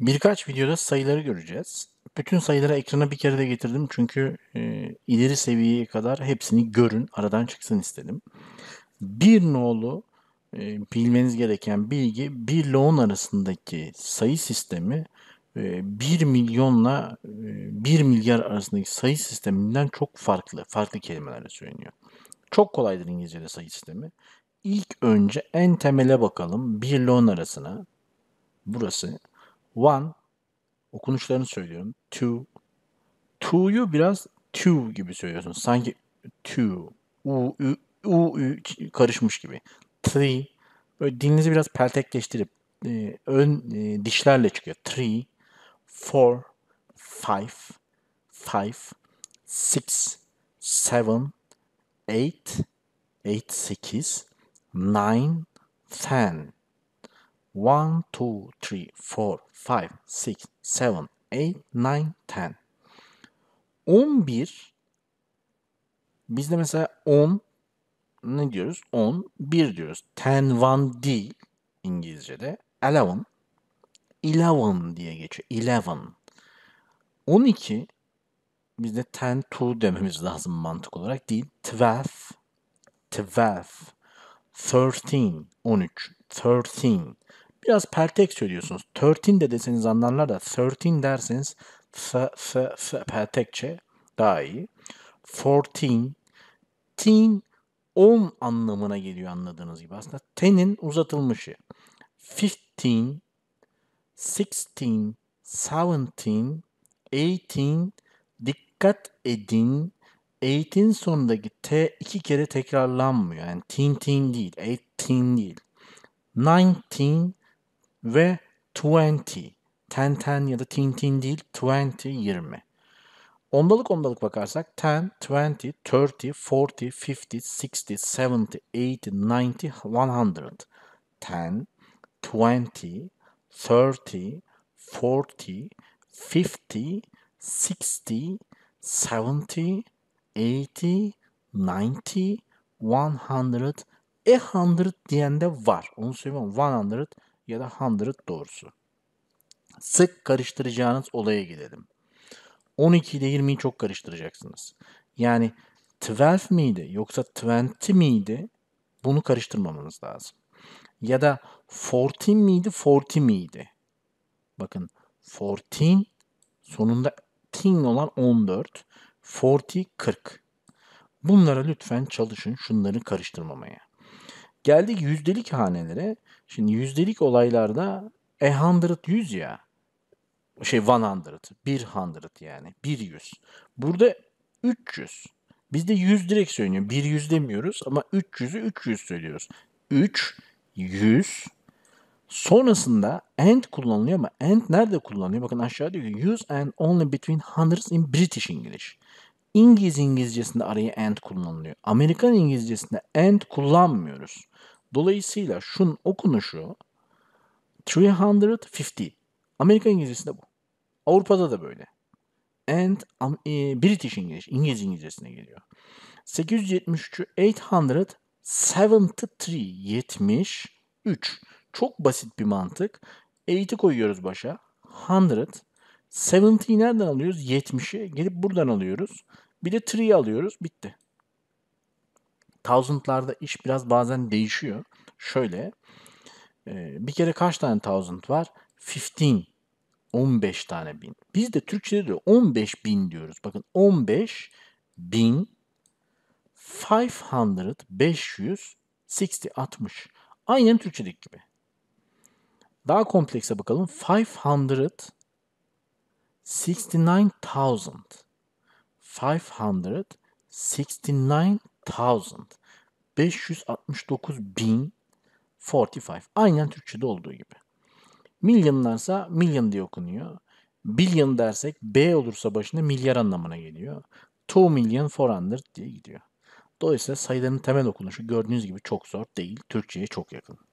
Birkaç videoda sayıları göreceğiz. Bütün sayıları ekrana bir kere de getirdim çünkü e, ileri seviyeye kadar hepsini görün, aradan çıksın istedim. Bir nolu e, bilmeniz gereken bilgi bir loğun arasındaki sayı sistemi 1 e, milyonla 1 e, milyar arasındaki sayı sisteminden çok farklı. Farklı kelimelerle söyleniyor. Çok kolaydır İngilizce'de sayı sistemi. İlk önce en temele bakalım. bir ile arasına. Burası. One okunuşlarını söylüyorum. Two. Two'yu biraz two gibi söylüyorsun. Sanki two. U, u u, ü karışmış gibi. Three. Böyle dilinizi biraz peltekleştirip e, ön e, dişlerle çıkıyor. Three. Four. Five. Five. Six. Seven. Eight. Eight. Sekiz. Nine. Ten. 1, 2, 3, 4, 5, 6, 7, 8, 9, 10. 11 bizde mesela 10 ne diyoruz? 10, 1 diyoruz. 10, 1 değil İngilizce'de. 11, 11 diye geçiyor. 11. 12 bizde 10, 2 dememiz lazım mantık olarak değil. 12, 12, 13, 13, biraz pertek söylüyorsunuz. 13 de deseniz anlarlar da 13 derseniz f f f pertekçe daha iyi. 14 teen 10 anlamına geliyor anladığınız gibi. Aslında tenin uzatılmışı. 15 16 17 18 dikkat edin 18 sonundaki T iki kere tekrarlanmıyor. Yani teen teen değil, 18 değil. 19, ve 20. Ten ten ya da tin tin değil 20 20. Ondalık ondalık bakarsak 10, 20, 30, 40, 50, 60, 70, 80, 90, 100. 10, 20, 30, 40, 50, 60, 70, 80, 90, 100, 100 diyen de var. Onu söylemiyorum. 100 ya da hundred doğrusu. Sık karıştıracağınız olaya gidelim. 12 ile 20'yi çok karıştıracaksınız. Yani 12 miydi yoksa 20 miydi bunu karıştırmamanız lazım. Ya da 14 miydi 40 miydi? Bakın 14 sonunda tin olan 14, 40, 40. Bunlara lütfen çalışın şunları karıştırmamaya. Geldik yüzdelik hanelere. Şimdi yüzdelik olaylarda e hundred yüz ya. Şey one hundred. Bir hundred yani. Bir yüz. Burada üç yüz. Bizde yüz direkt söyleniyor. Bir yüz demiyoruz ama üç yüzü üç yüz söylüyoruz. Üç, yüz, Sonrasında and kullanılıyor ama and nerede kullanılıyor? Bakın aşağıda diyor use and only between hundreds in British English. İngiliz İngilizcesinde araya and kullanılıyor. Amerikan İngilizcesinde and kullanmıyoruz. Dolayısıyla şun okunuşu 350. Amerikan İngilizcesinde bu. Avrupa'da da böyle. And um, e, British İngiliz, İngiliz İngilizcesine geliyor. 873 873 73 çok basit bir mantık. 80'i koyuyoruz başa. 100 70'i nereden alıyoruz? 70'i gelip buradan alıyoruz. Bir de tree alıyoruz. Bitti. Thousand'larda iş biraz bazen değişiyor. Şöyle e, bir kere kaç tane thousand var? 15 15 tane bin. Biz de Türkçe'de de 15 bin diyoruz. Bakın 15 bin 500 500 60 60. Aynen Türkçedeki gibi. Daha komplekse bakalım. 500 69000 569 bin 45. Aynen Türkçe'de olduğu gibi. Milyonlarsa milyon diye okunuyor. Billion dersek B olursa başında milyar anlamına geliyor. 2 million 400 diye gidiyor. Dolayısıyla sayıların temel okunuşu gördüğünüz gibi çok zor değil. Türkçe'ye çok yakın.